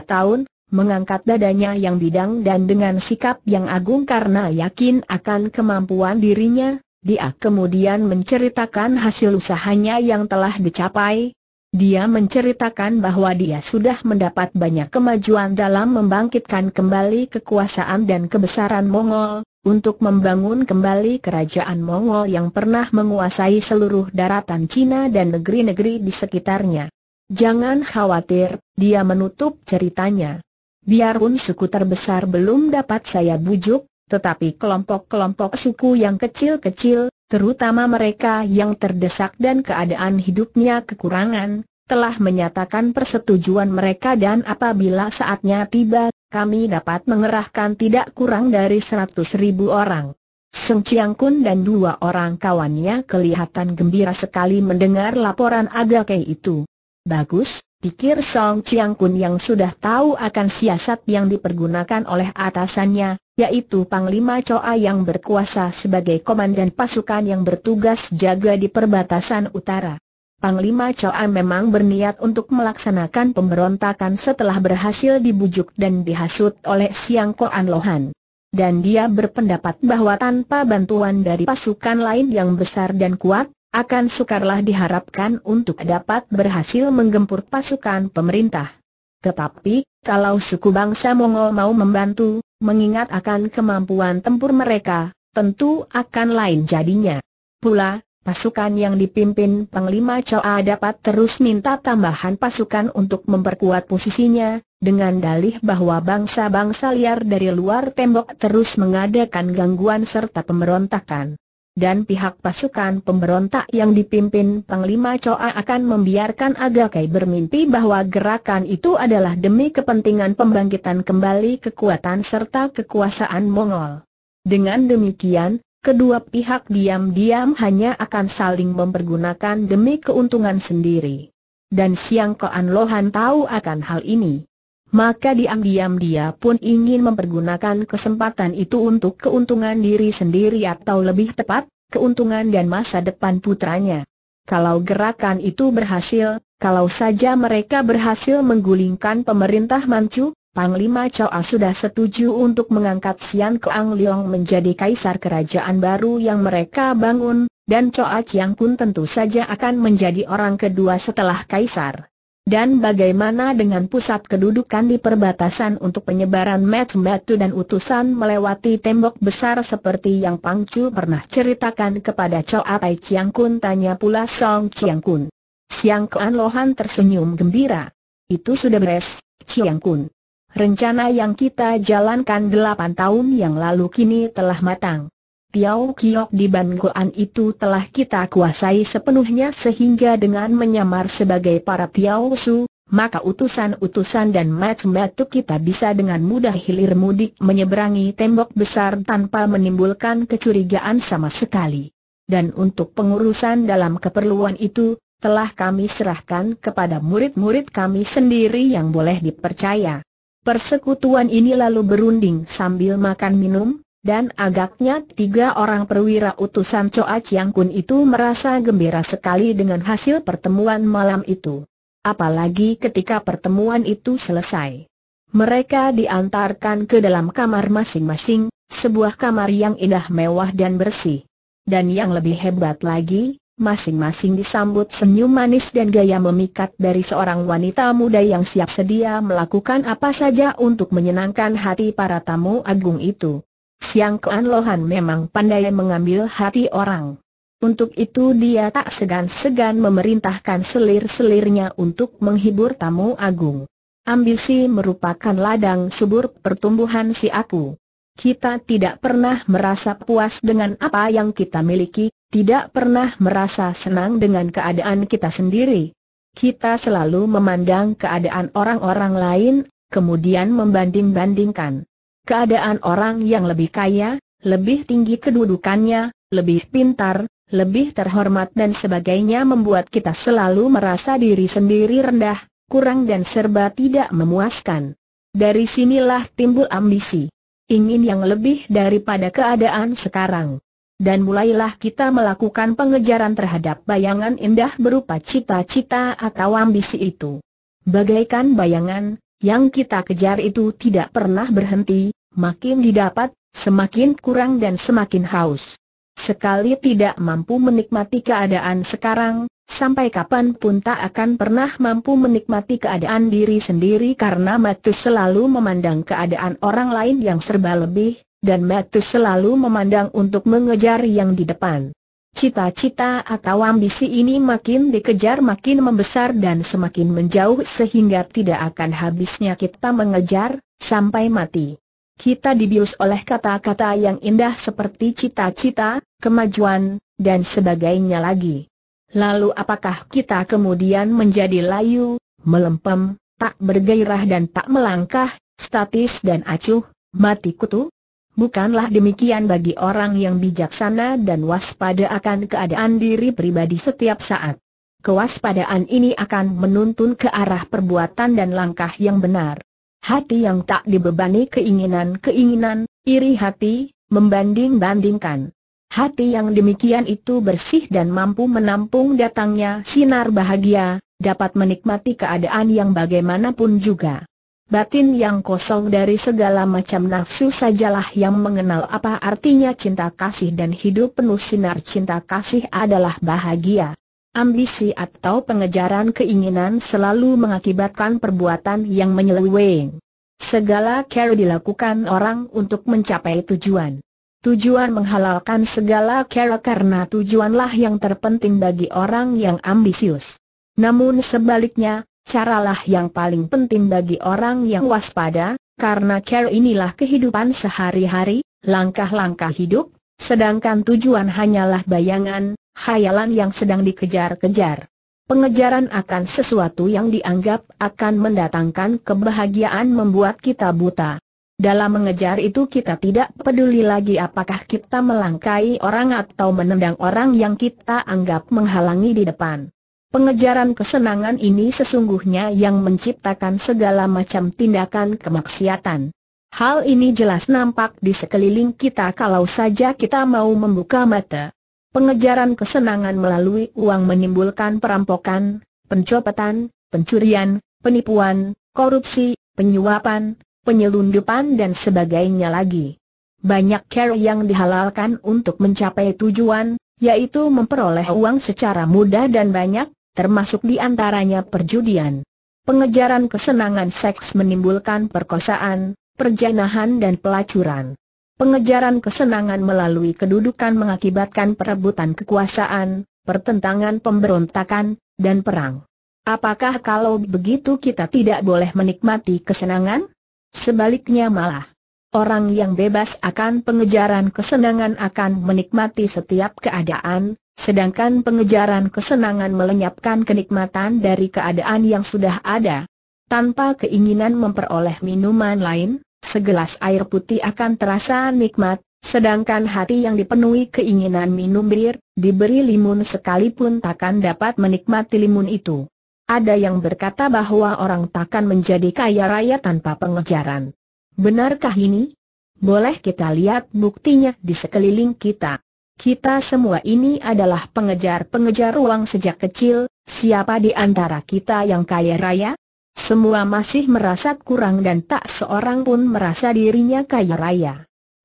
tahun, mengangkat dadanya yang bidang dan dengan sikap yang agung karena yakin akan kemampuan dirinya, dia kemudian menceritakan hasil usahanya yang telah dicapai, dia menceritakan bahwa dia sudah mendapat banyak kemajuan dalam membangkitkan kembali kekuasaan dan kebesaran Mongol, untuk membangun kembali kerajaan Mongol yang pernah menguasai seluruh daratan Cina dan negeri-negeri di sekitarnya. Jangan khawatir, dia menutup ceritanya. Biarpun suku terbesar belum dapat saya bujuk, tetapi kelompok-kelompok suku yang kecil-kecil, terutama mereka yang terdesak dan keadaan hidupnya kekurangan, telah menyatakan persetujuan mereka dan apabila saatnya tiba, kami dapat mengerahkan tidak kurang dari seratus ribu orang. Seng Chiang Kun dan dua orang kawannya kelihatan gembira sekali mendengar laporan Agakei itu. Bagus, pikir Song Chiang Kun yang sudah tahu akan siasat yang dipergunakan oleh atasannya, yaitu Panglima Choa yang berkuasa sebagai komandan pasukan yang bertugas jaga di perbatasan utara. Panglima Choa memang berniat untuk melaksanakan pemberontakan setelah berhasil dibujuk dan dihasut oleh Siang Koan Lohan. Dan dia berpendapat bahwa tanpa bantuan dari pasukan lain yang besar dan kuat, akan sukarlah diharapkan untuk dapat berhasil menggempur pasukan pemerintah. Tetapi, kalau suku bangsa Mongol mau membantu, mengingat akan kemampuan tempur mereka, tentu akan lain jadinya. Pula, pasukan yang dipimpin Panglima Choa dapat terus minta tambahan pasukan untuk memperkuat posisinya, dengan dalih bahwa bangsa-bangsa liar dari luar tembok terus mengadakan gangguan serta pemberontakan dan pihak pasukan pemberontak yang dipimpin Panglima Coa akan membiarkan Agakai bermimpi bahwa gerakan itu adalah demi kepentingan pembangkitan kembali kekuatan serta kekuasaan Mongol. Dengan demikian, kedua pihak diam-diam hanya akan saling mempergunakan demi keuntungan sendiri. Dan Siang Koan Lohan tahu akan hal ini maka diam-diam dia pun ingin mempergunakan kesempatan itu untuk keuntungan diri sendiri atau lebih tepat, keuntungan dan masa depan putranya. Kalau gerakan itu berhasil, kalau saja mereka berhasil menggulingkan pemerintah Manchu, Panglima Choa sudah setuju untuk mengangkat Sian Keang Leong menjadi kaisar kerajaan baru yang mereka bangun, dan Choa Chiang pun tentu saja akan menjadi orang kedua setelah kaisar. Dan bagaimana dengan pusat kedudukan di perbatasan untuk penyebaran mat batu dan utusan melewati tembok besar seperti yang Pang Chu pernah ceritakan kepada Choa Pai Chiang Kun tanya pula Song Chiang Kun. Siang Kuan Lohan tersenyum gembira. Itu sudah beres, Chiang Kun. Rencana yang kita jalankan delapan tahun yang lalu kini telah matang. Piau Kiok di Bangoan itu telah kita kuasai sepenuhnya sehingga dengan menyamar sebagai para Piau Su, maka utusan-utusan dan mat-mat matu kita bisa dengan mudah hilir mudik menyeberangi tembok besar tanpa menimbulkan kecurigaan sama sekali. Dan untuk pengurusan dalam keperluan itu, telah kami serahkan kepada murid-murid kami sendiri yang boleh dipercaya. Persekutuan ini lalu berunding sambil makan minum, dan agaknya tiga orang perwira utusan Choa Chiang Kun itu merasa gembira sekali dengan hasil pertemuan malam itu. Apalagi ketika pertemuan itu selesai. Mereka diantarkan ke dalam kamar masing-masing, sebuah kamar yang indah mewah dan bersih. Dan yang lebih hebat lagi, masing-masing disambut senyum manis dan gaya memikat dari seorang wanita muda yang siap sedia melakukan apa saja untuk menyenangkan hati para tamu agung itu. Siang Kuan Lohan memang pandai mengambil hati orang. Untuk itu dia tak segan-segan memerintahkan selir-selirnya untuk menghibur tamu agung. Ambisi merupakan ladang subur pertumbuhan si aku. Kita tidak pernah merasa puas dengan apa yang kita miliki, tidak pernah merasa senang dengan keadaan kita sendiri. Kita selalu memandang keadaan orang-orang lain, kemudian membanding-bandingkan keadaan orang yang lebih kaya, lebih tinggi kedudukannya, lebih pintar, lebih terhormat dan sebagainya membuat kita selalu merasa diri sendiri rendah, kurang dan serba tidak memuaskan. Dari sinilah timbul ambisi. Ingin yang lebih daripada keadaan sekarang. Dan mulailah kita melakukan pengejaran terhadap bayangan indah berupa cita-cita atau ambisi itu. Bagaikan bayangan, yang kita kejar itu tidak pernah berhenti, makin didapat, semakin kurang dan semakin haus. Sekali tidak mampu menikmati keadaan sekarang, sampai kapan pun tak akan pernah mampu menikmati keadaan diri sendiri karena Matus selalu memandang keadaan orang lain yang serba lebih, dan Matus selalu memandang untuk mengejar yang di depan. Cita-cita atau ambisi ini makin dikejar makin membesar dan semakin menjauh sehingga tidak akan habisnya kita mengejar, sampai mati. Kita dibius oleh kata-kata yang indah seperti cita-cita, kemajuan, dan sebagainya lagi. Lalu apakah kita kemudian menjadi layu, melempem, tak bergairah dan tak melangkah, statis dan acuh, mati kutu? Bukanlah demikian bagi orang yang bijaksana dan waspada akan keadaan diri pribadi setiap saat. Kewaspadaan ini akan menuntun ke arah perbuatan dan langkah yang benar. Hati yang tak dibebani keinginan-keinginan, iri hati, membanding-bandingkan. Hati yang demikian itu bersih dan mampu menampung datangnya sinar bahagia, dapat menikmati keadaan yang bagaimanapun juga. Batin yang kosong dari segala macam nafsu sajalah yang mengenal apa artinya cinta kasih dan hidup penuh sinar cinta kasih adalah bahagia ambisi atau pengejaran keinginan selalu mengakibatkan perbuatan yang menyeleweng. Segala cara dilakukan orang untuk mencapai tujuan. Tujuan menghalalkan segala cara karena tujuanlah yang terpenting bagi orang yang ambisius. Namun sebaliknya, caralah yang paling penting bagi orang yang waspada, karena cara inilah kehidupan sehari-hari, langkah-langkah hidup, Sedangkan tujuan hanyalah bayangan, khayalan yang sedang dikejar-kejar. Pengejaran akan sesuatu yang dianggap akan mendatangkan kebahagiaan membuat kita buta. Dalam mengejar itu kita tidak peduli lagi apakah kita melangkai orang atau menendang orang yang kita anggap menghalangi di depan. Pengejaran kesenangan ini sesungguhnya yang menciptakan segala macam tindakan kemaksiatan. Hal ini jelas nampak di sekeliling kita kalau saja kita mau membuka mata. Pengejaran kesenangan melalui uang menimbulkan perampokan, pencopetan, pencurian, penipuan, korupsi, penyuapan, penyelundupan dan sebagainya lagi. Banyak cara yang dihalalkan untuk mencapai tujuan, yaitu memperoleh uang secara mudah dan banyak, termasuk di antaranya perjudian. Pengejaran kesenangan seks menimbulkan perkosaan, perjanahan dan pelacuran. Pengejaran kesenangan melalui kedudukan mengakibatkan perebutan kekuasaan, pertentangan pemberontakan, dan perang. Apakah kalau begitu kita tidak boleh menikmati kesenangan? Sebaliknya malah. Orang yang bebas akan pengejaran kesenangan akan menikmati setiap keadaan, sedangkan pengejaran kesenangan melenyapkan kenikmatan dari keadaan yang sudah ada. Tanpa keinginan memperoleh minuman lain, Segelas air putih akan terasa nikmat, sedangkan hati yang dipenuhi keinginan minum bir, diberi limun sekalipun takkan dapat menikmati limun itu. Ada yang berkata bahwa orang takkan menjadi kaya raya tanpa pengejaran. Benarkah ini? Boleh kita lihat buktinya di sekeliling kita. Kita semua ini adalah pengejar-pengejar uang sejak kecil, siapa di antara kita yang kaya raya? Semua masih merasa kurang dan tak seorang pun merasa dirinya kaya raya.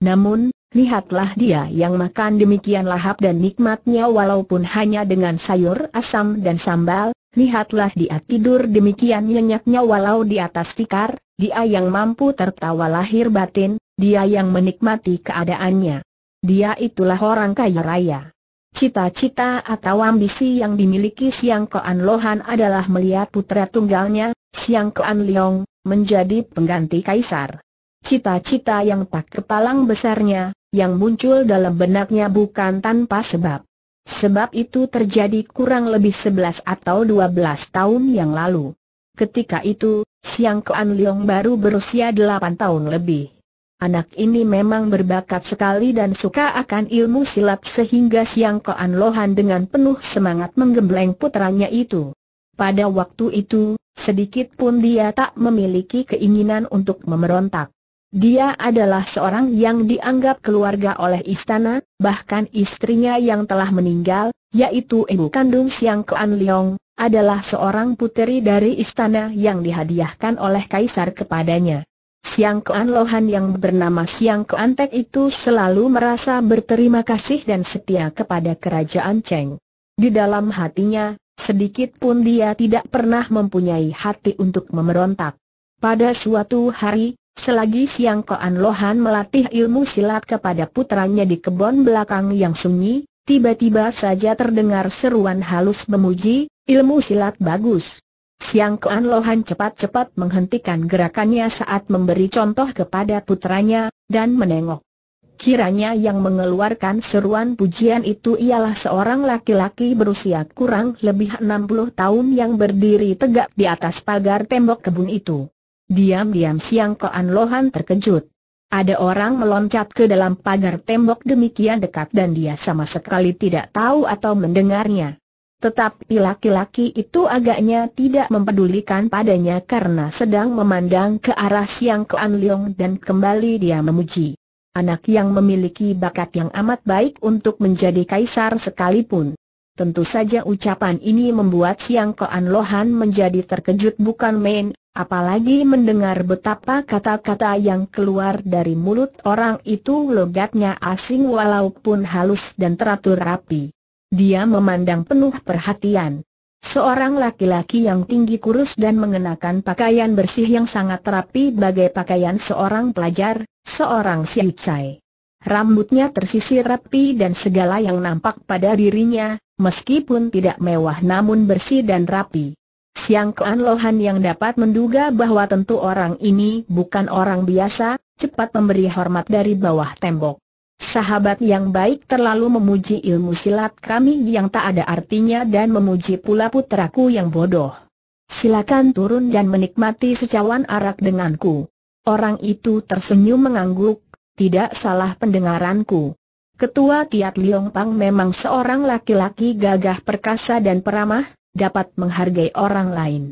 Namun, lihatlah dia yang makan demikian lahap dan nikmatnya walaupun hanya dengan sayur asam dan sambal, lihatlah dia tidur demikian nyenyaknya walau di atas tikar, dia yang mampu tertawa lahir batin, dia yang menikmati keadaannya. Dia itulah orang kaya raya. Cita-cita atau ambisi yang dimiliki Siang Koan Lohan adalah melihat putra tunggalnya, Siang Koan Leong, menjadi pengganti kaisar. Cita-cita yang tak kepalang besarnya, yang muncul dalam benaknya bukan tanpa sebab. Sebab itu terjadi kurang lebih 11 atau 12 tahun yang lalu. Ketika itu, Siang Koan Leong baru berusia 8 tahun lebih anak ini memang berbakat sekali dan suka akan ilmu silat sehingga Siang Koan Lohan dengan penuh semangat menggembleng putranya itu. Pada waktu itu, sedikit pun dia tak memiliki keinginan untuk memberontak. Dia adalah seorang yang dianggap keluarga oleh istana, bahkan istrinya yang telah meninggal, yaitu ibu kandung Siang Koan Leong, adalah seorang puteri dari istana yang dihadiahkan oleh kaisar kepadanya. Siang Kean Lohan yang bernama Siang Kean Tek itu selalu merasa berterima kasih dan setia kepada kerajaan Cheng. Di dalam hatinya, sedikit pun dia tidak pernah mempunyai hati untuk memberontak. Pada suatu hari, selagi Siang Kean Lohan melatih ilmu silat kepada putranya di kebun belakang yang sunyi, tiba-tiba saja terdengar seruan halus memuji, ilmu silat bagus. Siang Kuan Lohan cepat-cepat menghentikan gerakannya saat memberi contoh kepada putranya, dan menengok. Kiranya yang mengeluarkan seruan pujian itu ialah seorang laki-laki berusia kurang lebih 60 tahun yang berdiri tegak di atas pagar tembok kebun itu. Diam-diam Siang Koan Lohan terkejut. Ada orang meloncat ke dalam pagar tembok demikian dekat dan dia sama sekali tidak tahu atau mendengarnya. Tetapi laki-laki itu agaknya tidak mempedulikan padanya karena sedang memandang ke arah Siang ke Anliong dan kembali dia memuji. Anak yang memiliki bakat yang amat baik untuk menjadi kaisar sekalipun. Tentu saja ucapan ini membuat Siang ke Lohan menjadi terkejut bukan main, apalagi mendengar betapa kata-kata yang keluar dari mulut orang itu logatnya asing walaupun halus dan teratur rapi. Dia memandang penuh perhatian. Seorang laki-laki yang tinggi kurus dan mengenakan pakaian bersih yang sangat rapi bagai pakaian seorang pelajar, seorang siucai. Rambutnya tersisir rapi dan segala yang nampak pada dirinya, meskipun tidak mewah namun bersih dan rapi. Siang Kean Lohan yang dapat menduga bahwa tentu orang ini bukan orang biasa, cepat memberi hormat dari bawah tembok. Sahabat yang baik terlalu memuji ilmu silat kami yang tak ada artinya dan memuji pula putraku yang bodoh. Silakan turun dan menikmati secawan arak denganku. Orang itu tersenyum mengangguk, tidak salah pendengaranku. Ketua Tiat Liong Pang memang seorang laki-laki gagah perkasa dan peramah, dapat menghargai orang lain.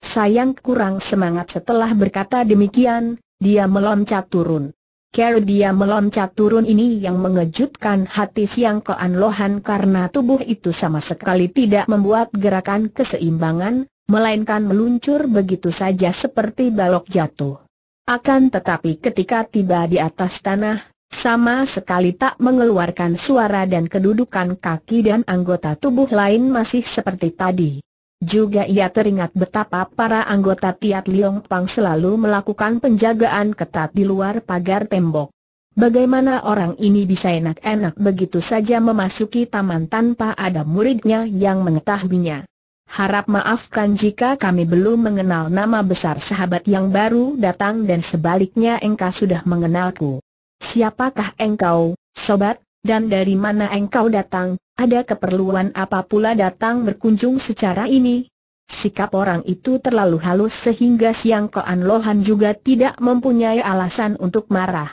Sayang kurang semangat setelah berkata demikian, dia meloncat turun. Cara dia meloncat turun ini yang mengejutkan hati Siang Koan Lohan karena tubuh itu sama sekali tidak membuat gerakan keseimbangan, melainkan meluncur begitu saja seperti balok jatuh. Akan tetapi ketika tiba di atas tanah, sama sekali tak mengeluarkan suara dan kedudukan kaki dan anggota tubuh lain masih seperti tadi. Juga ia teringat betapa para anggota Tiat Liong Pang selalu melakukan penjagaan ketat di luar pagar tembok. Bagaimana orang ini bisa enak-enak begitu saja memasuki taman tanpa ada muridnya yang mengetahuinya? Harap maafkan jika kami belum mengenal nama besar sahabat yang baru datang dan sebaliknya engkau sudah mengenalku. Siapakah engkau, sobat? Dan dari mana engkau datang, ada keperluan apa pula datang berkunjung secara ini? Sikap orang itu terlalu halus sehingga Siang Koan Lohan juga tidak mempunyai alasan untuk marah.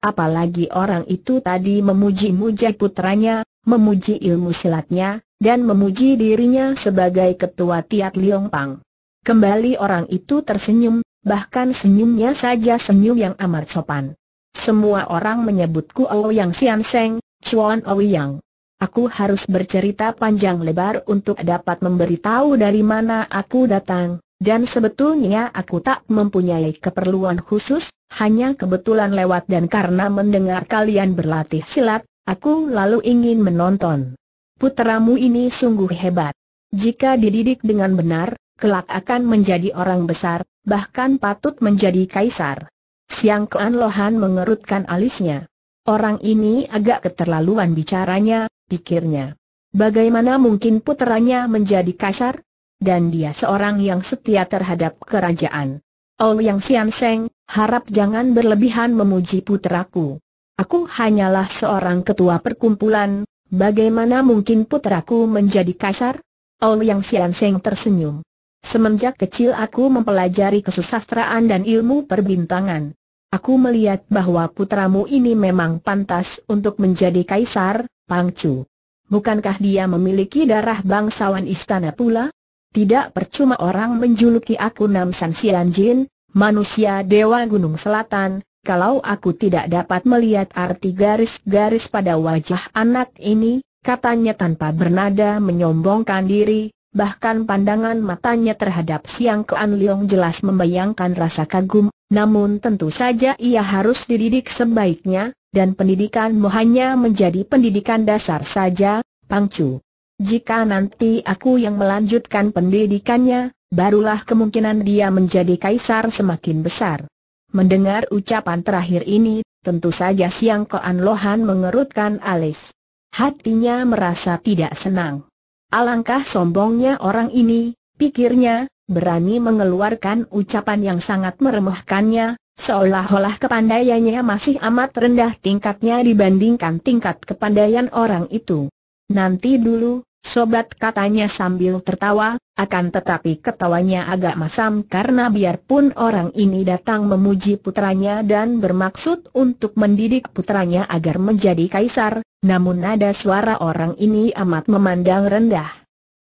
Apalagi orang itu tadi memuji-muji putranya, memuji ilmu silatnya, dan memuji dirinya sebagai ketua Tiat Liong Pang. Kembali orang itu tersenyum, bahkan senyumnya saja senyum yang amat sopan. Semua orang menyebutku Ouyang Yang Sian Seng, Chuan Ouyang. Aku harus bercerita panjang lebar untuk dapat memberitahu dari mana aku datang, dan sebetulnya aku tak mempunyai keperluan khusus, hanya kebetulan lewat dan karena mendengar kalian berlatih silat, aku lalu ingin menonton. Putramu ini sungguh hebat. Jika dididik dengan benar, kelak akan menjadi orang besar, bahkan patut menjadi kaisar. Siang Kean Lohan mengerutkan alisnya. Orang ini agak keterlaluan bicaranya, pikirnya. Bagaimana mungkin puteranya menjadi kasar? Dan dia seorang yang setia terhadap kerajaan. Oh yang Sian Seng, harap jangan berlebihan memuji puteraku. Aku hanyalah seorang ketua perkumpulan, bagaimana mungkin puteraku menjadi kasar? Oh yang Sian Seng tersenyum. Semenjak kecil aku mempelajari kesusastraan dan ilmu perbintangan. Aku melihat bahwa putramu ini memang pantas untuk menjadi kaisar, Pangcu. Bukankah dia memiliki darah bangsawan istana pula? Tidak percuma orang menjuluki aku Namsan Jin, manusia dewa Gunung Selatan, kalau aku tidak dapat melihat arti garis-garis pada wajah anak ini, katanya tanpa bernada menyombongkan diri, bahkan pandangan matanya terhadap Siang Kean Leong jelas membayangkan rasa kagum, namun tentu saja ia harus dididik sebaiknya, dan pendidikanmu hanya menjadi pendidikan dasar saja, Pang Chu. Jika nanti aku yang melanjutkan pendidikannya, barulah kemungkinan dia menjadi kaisar semakin besar. Mendengar ucapan terakhir ini, tentu saja Siang Kean Lohan mengerutkan alis. Hatinya merasa tidak senang. Alangkah sombongnya orang ini, pikirnya, berani mengeluarkan ucapan yang sangat meremehkannya, seolah-olah kepandaiannya masih amat rendah tingkatnya dibandingkan tingkat kepandaian orang itu. Nanti dulu, Sobat katanya sambil tertawa, akan tetapi ketawanya agak masam karena biarpun orang ini datang memuji putranya dan bermaksud untuk mendidik putranya agar menjadi kaisar, namun nada suara orang ini amat memandang rendah.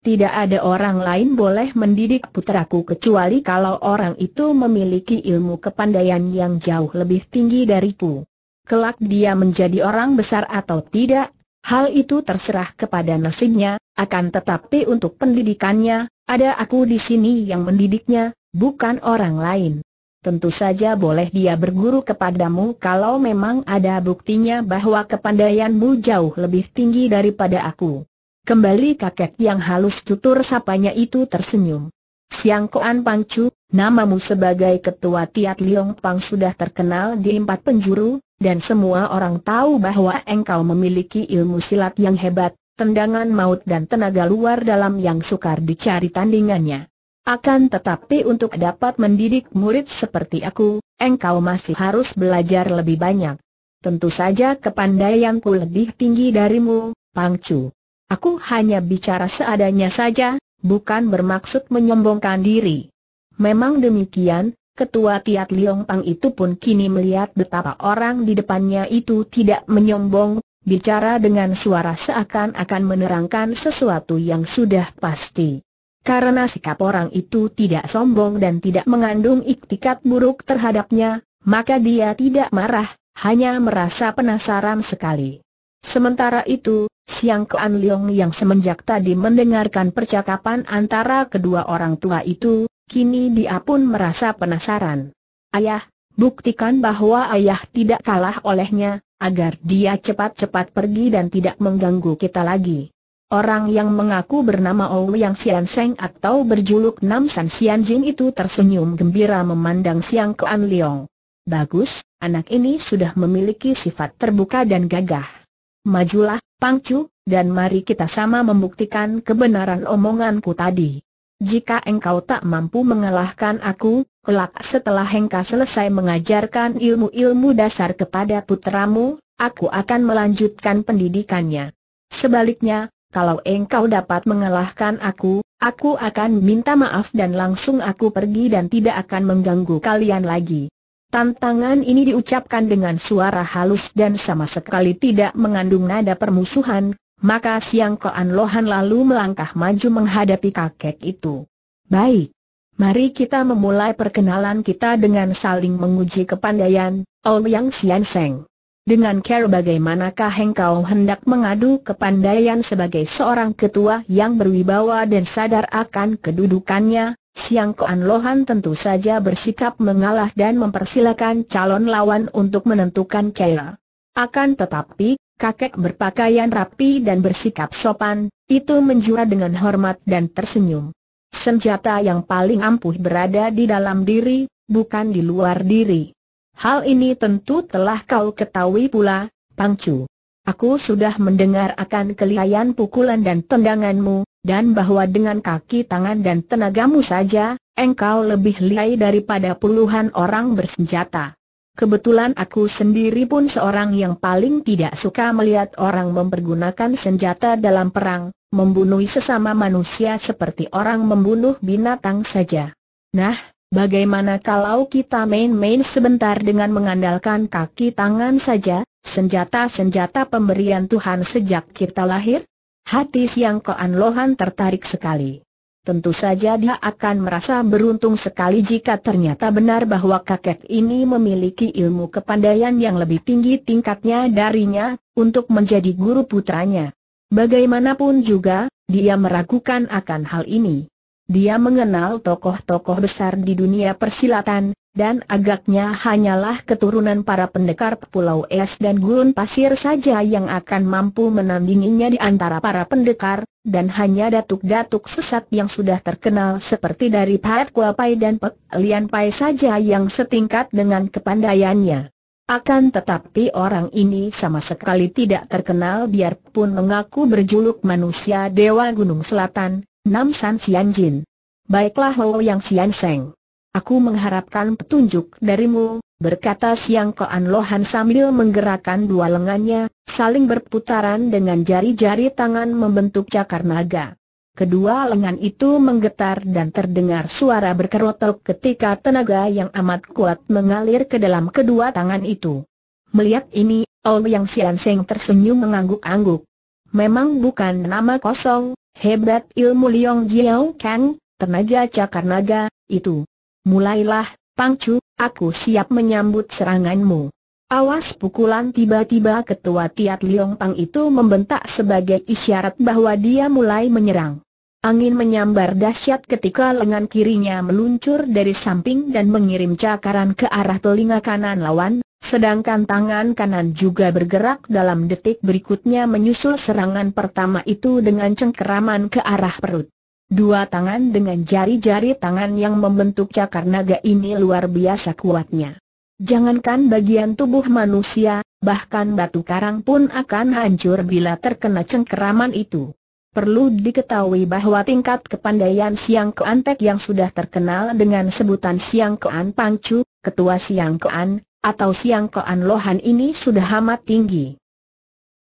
Tidak ada orang lain boleh mendidik putraku kecuali kalau orang itu memiliki ilmu kepandaian yang jauh lebih tinggi dariku. Kelak dia menjadi orang besar atau tidak, Hal itu terserah kepada nasibnya, akan tetapi untuk pendidikannya, ada aku di sini yang mendidiknya, bukan orang lain. Tentu saja boleh dia berguru kepadamu kalau memang ada buktinya bahwa kepandaianmu jauh lebih tinggi daripada aku. Kembali kakek yang halus tutur sapanya itu tersenyum. Siang Koan Pangcu, namamu sebagai ketua Tiat Liong Pang sudah terkenal di empat penjuru, dan semua orang tahu bahwa engkau memiliki ilmu silat yang hebat, tendangan maut dan tenaga luar dalam yang sukar dicari tandingannya. Akan tetapi untuk dapat mendidik murid seperti aku, engkau masih harus belajar lebih banyak. Tentu saja kepandaianku lebih tinggi darimu, Pangcu. Aku hanya bicara seadanya saja, bukan bermaksud menyombongkan diri. Memang demikian, Ketua Tiat Liong Pang itu pun kini melihat betapa orang di depannya itu tidak menyombong, bicara dengan suara seakan-akan menerangkan sesuatu yang sudah pasti. Karena sikap orang itu tidak sombong dan tidak mengandung iktikat buruk terhadapnya, maka dia tidak marah, hanya merasa penasaran sekali. Sementara itu, Siang Kean Leong yang semenjak tadi mendengarkan percakapan antara kedua orang tua itu, Kini dia pun merasa penasaran. Ayah, buktikan bahwa ayah tidak kalah olehnya, agar dia cepat-cepat pergi dan tidak mengganggu kita lagi. Orang yang mengaku bernama Ouyang Sian Seng atau berjuluk Nam San Sian Jin itu tersenyum gembira memandang Siang Kuan Leong. Bagus, anak ini sudah memiliki sifat terbuka dan gagah. Majulah, Pangcu, dan mari kita sama membuktikan kebenaran omonganku tadi. Jika engkau tak mampu mengalahkan aku, kelak setelah engkau selesai mengajarkan ilmu-ilmu dasar kepada putramu, aku akan melanjutkan pendidikannya. Sebaliknya, kalau engkau dapat mengalahkan aku, aku akan minta maaf dan langsung aku pergi dan tidak akan mengganggu kalian lagi. Tantangan ini diucapkan dengan suara halus dan sama sekali tidak mengandung nada permusuhan, maka Siang Koan Lohan lalu melangkah maju menghadapi kakek itu. Baik. Mari kita memulai perkenalan kita dengan saling menguji kepandaian, Ouyang Sian Seng. Dengan care bagaimanakah engkau hendak mengadu kepandaian sebagai seorang ketua yang berwibawa dan sadar akan kedudukannya, Siang Koan Lohan tentu saja bersikap mengalah dan mempersilakan calon lawan untuk menentukan care. Akan tetapi, kakek berpakaian rapi dan bersikap sopan, itu menjura dengan hormat dan tersenyum. Senjata yang paling ampuh berada di dalam diri, bukan di luar diri. Hal ini tentu telah kau ketahui pula, Pangcu. Aku sudah mendengar akan kelihayan pukulan dan tendanganmu, dan bahwa dengan kaki tangan dan tenagamu saja, engkau lebih lihai daripada puluhan orang bersenjata. Kebetulan aku sendiri pun seorang yang paling tidak suka melihat orang mempergunakan senjata dalam perang, membunuh sesama manusia seperti orang membunuh binatang saja. Nah, bagaimana kalau kita main-main sebentar dengan mengandalkan kaki tangan saja, senjata-senjata pemberian Tuhan sejak kita lahir? Hati Siang Koan Lohan tertarik sekali. Tentu saja dia akan merasa beruntung sekali jika ternyata benar bahwa kakek ini memiliki ilmu kepandaian yang lebih tinggi tingkatnya darinya, untuk menjadi guru putranya. Bagaimanapun juga, dia meragukan akan hal ini. Dia mengenal tokoh-tokoh besar di dunia persilatan, dan agaknya hanyalah keturunan para pendekar Pulau Es dan Gurun Pasir saja yang akan mampu menandinginya di antara para pendekar, dan hanya datuk-datuk sesat yang sudah terkenal seperti dari Pahat Kuapai dan Pek Lian Pai saja yang setingkat dengan kepandaiannya. Akan tetapi orang ini sama sekali tidak terkenal biarpun mengaku berjuluk manusia Dewa Gunung Selatan, Nam San Jin. Baiklah hou Yang Sian Seng. Aku mengharapkan petunjuk darimu, berkata Siang Koan Lohan sambil menggerakkan dua lengannya, saling berputaran dengan jari-jari tangan membentuk cakar naga. Kedua lengan itu menggetar dan terdengar suara berkerotok ketika tenaga yang amat kuat mengalir ke dalam kedua tangan itu. Melihat ini, Ol Yang Sian Seng tersenyum mengangguk-angguk. Memang bukan nama kosong, hebat ilmu Liong Jiao Kang, tenaga cakar naga, itu. Mulailah, Pangcu, aku siap menyambut seranganmu. Awas pukulan tiba-tiba ketua Tiat Liong Pang itu membentak sebagai isyarat bahwa dia mulai menyerang. Angin menyambar dahsyat ketika lengan kirinya meluncur dari samping dan mengirim cakaran ke arah telinga kanan lawan, sedangkan tangan kanan juga bergerak dalam detik berikutnya menyusul serangan pertama itu dengan cengkeraman ke arah perut. Dua tangan dengan jari-jari tangan yang membentuk cakar naga ini luar biasa kuatnya. Jangankan bagian tubuh manusia, bahkan batu karang pun akan hancur bila terkena cengkeraman itu. Perlu diketahui bahwa tingkat kepandaian Siang Keantek yang sudah terkenal dengan sebutan Siang Kean Pangcu, Ketua Siang Kean, atau Siang Kean Lohan ini sudah amat tinggi.